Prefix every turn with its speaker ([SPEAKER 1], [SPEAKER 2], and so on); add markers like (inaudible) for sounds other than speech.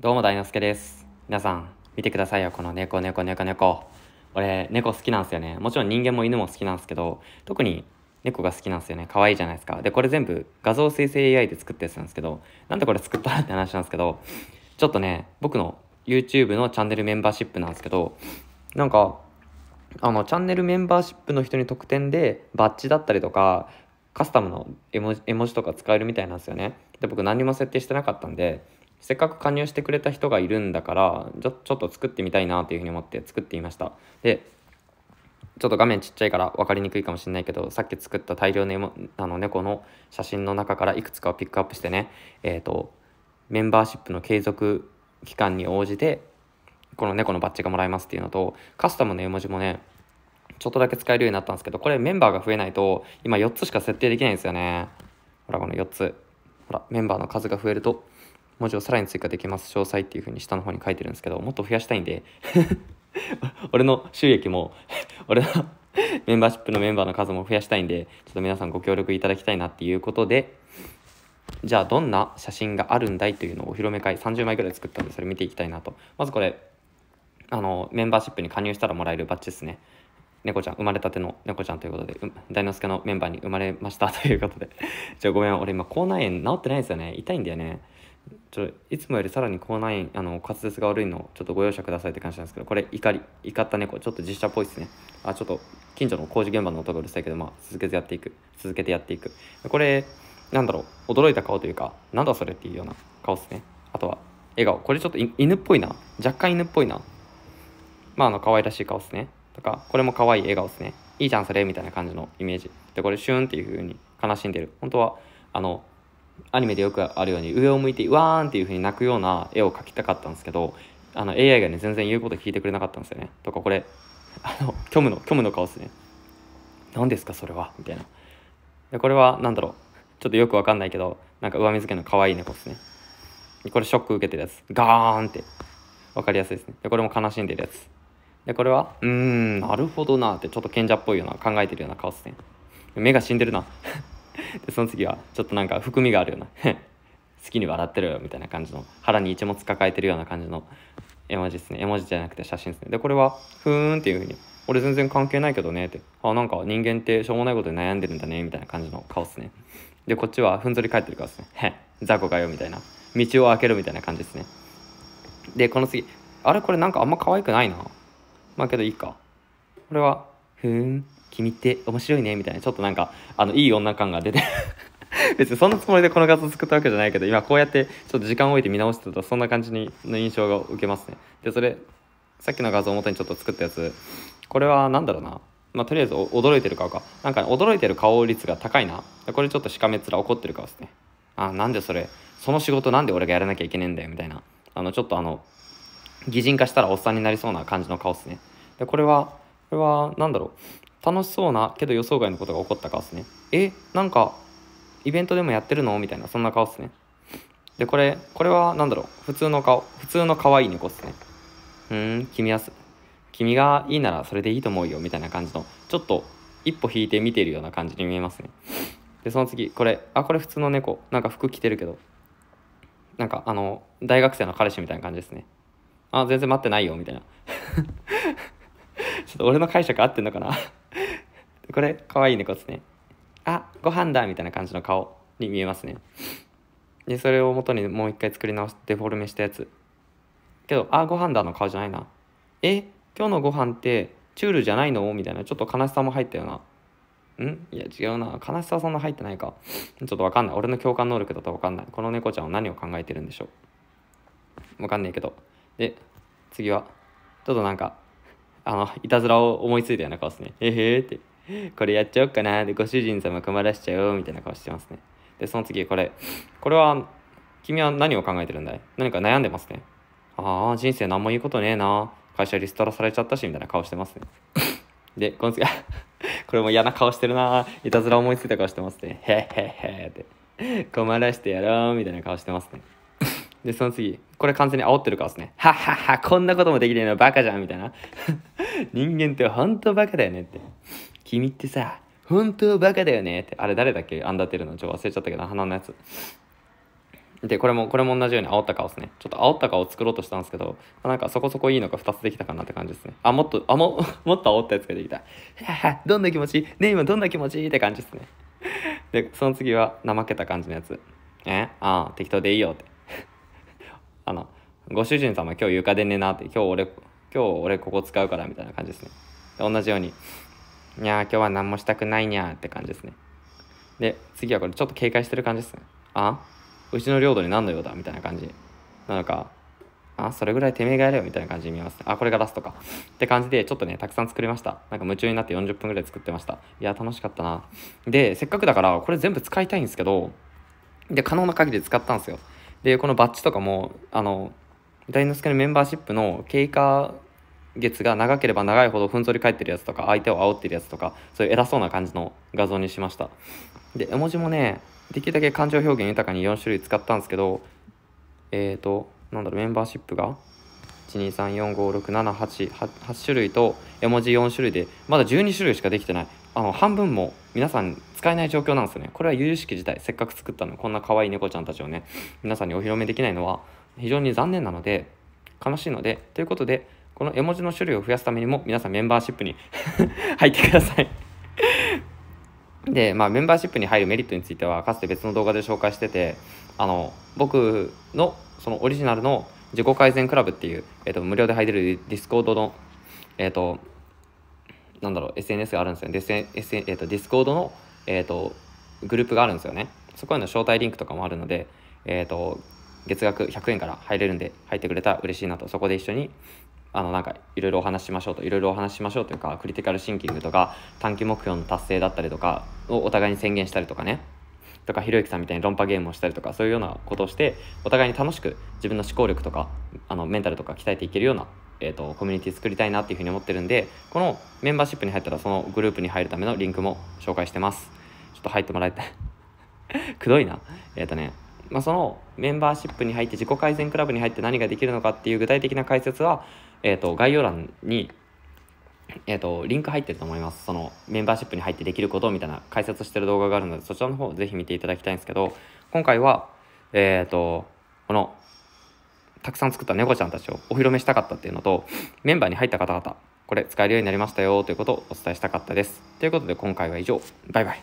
[SPEAKER 1] どうも大之助です。皆さん、見てくださいよ、この猫猫猫猫。俺、猫好きなんですよね。もちろん人間も犬も好きなんですけど、特に猫が好きなんですよね。可愛いじゃないですか。で、これ全部画像生成 AI で作ったやつなんですけど、なんでこれ作ったって話なんですけど、ちょっとね、僕の YouTube のチャンネルメンバーシップなんですけど、なんか、あの、チャンネルメンバーシップの人に特典でバッジだったりとか、カスタムの絵文字とか使えるみたいなんですよね。で、僕何も設定してなかったんで、せっかく加入してくれた人がいるんだからちょちょっと作ってみたいなというふうに思って作ってみましたでちょっと画面ちっちゃいから分かりにくいかもしれないけどさっき作った大量のあの猫の写真の中からいくつかをピックアップしてねえっ、ー、とメンバーシップの継続期間に応じてこの猫のバッジがもらえますっていうのとカスタムの絵文字もねちょっとだけ使えるようになったんですけどこれメンバーが増えないと今4つしか設定できないんですよねほらこの4つほらメンバーの数が増えると文字をさらに追加できます詳細っていう風に下の方に書いてるんですけどもっと増やしたいんで (laughs) 俺の収益も (laughs) 俺のメンバーシップのメンバーの数も増やしたいんでちょっと皆さんご協力いただきたいなっていうことでじゃあどんな写真があるんだいというのをお披露目会30枚ぐらい作ったんでそれ見ていきたいなとまずこれあのメンバーシップに加入したらもらえるバッジですね猫ちゃん生まれたての猫ちゃんということで大之助のメンバーに生まれましたということでじゃあごめん俺今口内炎治ってないですよね痛いんだよねちょいつもよりさらに口内炎あの滑舌が悪いのをちょっとご容赦くださいって感じなんですけどこれ怒り怒った猫ちょっと実写っぽいですねあちょっと近所の工事現場の音がうるさいけどまあ続けてやっていく続けてやっていくこれなんだろう驚いた顔というかなんだそれっていうような顔ですねあとは笑顔これちょっと犬っぽいな若干犬っぽいなまああの可愛らしい顔ですねとかこれも可愛い笑顔ですねいいじゃんそれみたいな感じのイメージでこれシューンっていう風に悲しんでる本当はあのアニメでよくあるように上を向いてわーんっていう風に泣くような絵を描きたかったんですけどあの AI がね全然言うこと聞いてくれなかったんですよねとかこれ (laughs) あの虚無の虚無の顔ですね何ですかそれはみたいなでこれは何だろうちょっとよくわかんないけどなんか上目付けの可愛い猫ですねこれショック受けてるやつガーンって分かりやすいですねでこれも悲しんでるやつでこれはうーんなるほどなってちょっと賢者っぽいような考えてるような顔ですね目が死んでるなでその次はちょっとなんか含みがあるような (laughs) 好きに笑ってるよみたいな感じの腹に一物抱えてるような感じの絵文字ですね絵文字じゃなくて写真ですねでこれはふーんっていうふうに俺全然関係ないけどねってあなんか人間ってしょうもないことで悩んでるんだねみたいな感じの顔ですねでこっちはふんぞり返ってる顔ですねへ雑魚かよみたいな道を開けるみたいな感じですねでこの次あれこれなんかあんま可愛くないなまあけどいいかこれはふーん君って面白いねみたいなちょっとなんかあのいい女感が出て (laughs) 別にそんなつもりでこの画像作ったわけじゃないけど今こうやってちょっと時間を置いて見直してたらそんな感じにの印象が受けますねでそれさっきの画像を元にちょっと作ったやつこれは何だろうなまあ、とりあえず驚いてる顔かなんか、ね、驚いてる顔率が高いなこれちょっとしかめっ面怒ってる顔ですねあなんでそれその仕事なんで俺がやらなきゃいけねえんだよみたいなあのちょっとあの擬人化したらおっさんになりそうな感じの顔っすねでこれはこれは何だろう楽しそうなけど予想外のことが起こった顔すねえなんかイベントでもやってるのみたいなそんな顔っすねでこれこれは何だろう普通の顔普通の可愛い猫っすねうーん君は君がいいならそれでいいと思うよみたいな感じのちょっと一歩引いて見ているような感じに見えますねでその次これあこれ普通の猫なんか服着てるけどなんかあの大学生の彼氏みたいな感じですねあ全然待ってないよみたいな (laughs) ちょっと俺の解釈合ってんのかなこれ、かわいい猫ですね。あ、ご飯だみたいな感じの顔に見えますね。で、それを元にもう一回作り直してデフォルメしたやつ。けど、あ、ご飯だの顔じゃないな。え、今日のご飯ってチュールじゃないのみたいな、ちょっと悲しさも入ったよな。んいや違うな悲しさはそんな入ってないかちょっとわかんない俺の共感能力だとわかんないこの猫ちゃんは何を考えてるんでしょうわかんないけどで次はちょっとなんかあのいたずらを思いついたような顔ですねえへ、ー、って (laughs) これやっちゃおっかな。で、ご主人様困らしちゃおう。みたいな顔してますね。で、その次、これ。これは、君は何を考えてるんだい何か悩んでますね。ああ、人生何も言うことねえな。会社リストラされちゃったし、みたいな顔してますね。(laughs) で、この次、(laughs) これも嫌な顔してるな。いたずら思いついた顔してますね。へへへって。困らしてやろう、みたいな顔してますね。で、その次、これ完全に煽ってる顔ですね。はっはっは、こんなこともできねえのバカじゃん、みたいな。人間ってほんとバカだよねって。君ってさ、本当バカだよねって、あれ誰だっけアンダーテールのちょっと忘れちゃったけど、鼻のやつ。で、これも、これも同じように煽った顔ですね。ちょっと煽った顔作ろうとしたんですけど、なんかそこそこいいのが2つできたかなって感じですね。あ、もっと、あ、も、(laughs) もっと煽ったやつができた。どんな気持ちね、今どんな気持ちって感じですね。で、その次は怠けた感じのやつ。えああ、適当でいいよって。(laughs) あの、ご主人様今日床で寝なって、今日俺、今日俺ここ使うからみたいな感じですね。で同じように。にゃー今日は何もしたくないにゃーって感じですね。で、次はこれちょっと警戒してる感じですね。あうちの領土に何の用だみたいな感じ。なのか、あそれぐらいてめえがやれよみたいな感じに見えます、ね。あ、これがラストか。って感じで、ちょっとね、たくさん作りました。なんか夢中になって40分ぐらい作ってました。いや、楽しかったな。で、せっかくだから、これ全部使いたいんですけど、で、可能な限り使ったんですよ。で、このバッジとかも、あの、大之助のメンバーシップの経過月が長ければ長いほどふんぞり返ってるやつとか相手を煽ってるやつとかそういう偉そうな感じの画像にしましたで絵文字もねできるだけ感情表現豊かに4種類使ったんですけどえっ、ー、となんだろうメンバーシップが123456788種類と絵文字4種類でまだ12種類しかできてないあの半分も皆さん使えない状況なんですよねこれは由々しき事態せっかく作ったのこんな可愛い猫ちゃんたちをね皆さんにお披露目できないのは非常に残念なので悲しいのでということでこの絵文字の種類を増やすためにも皆さんメンバーシップに (laughs) 入ってくださいで、まあ、メンバーシップに入るメリットについてはかつて別の動画で紹介しててあの僕のそのオリジナルの自己改善クラブっていう、えーと、無料で入れるディスコードの、えっ、ー、となんだろう SNS があるんですよねで、S えーと、ディスコードの、えーと、グループがあるんですよねそこへの招待リンクとかもあるので、えー、と月額100円から入れるんで入ってくれたら嬉しいなとそこで一緒にあのなんかいろいろお話しましょうといろいろお話しましょうというかクリティカルシンキングとか短期目標の達成だったりとかをお互いに宣言したりとかねとかひろゆきさんみたいに論破ゲームをしたりとかそういうようなことをしてお互いに楽しく自分の思考力とかあのメンタルとか鍛えていけるような、えーと、コミュニティ作りたいなっていうふうに思ってるんでこのメンバーシップに入ったらそのグループに入るためのリンクも紹介してますちょっと入ってもらいたいくどいなえっ、ー、とねまあ、そのメンバーシップに入って自己改善クラブに入って何ができるのかっていう具体的な解説はえっ、と、概要欄に、えっ、と、リンク入ってると思います。その、メンバーシップに入ってできることみたいな解説してる動画があるので、そちらの方ぜひ見ていただきたいんですけど、今回は、えっ、と、この、たくさん作った猫ちゃんたちをお披露目したかったっていうのと、メンバーに入った方々、これ使えるようになりましたよということをお伝えしたかったです。ということで今回は以上。バイバイ。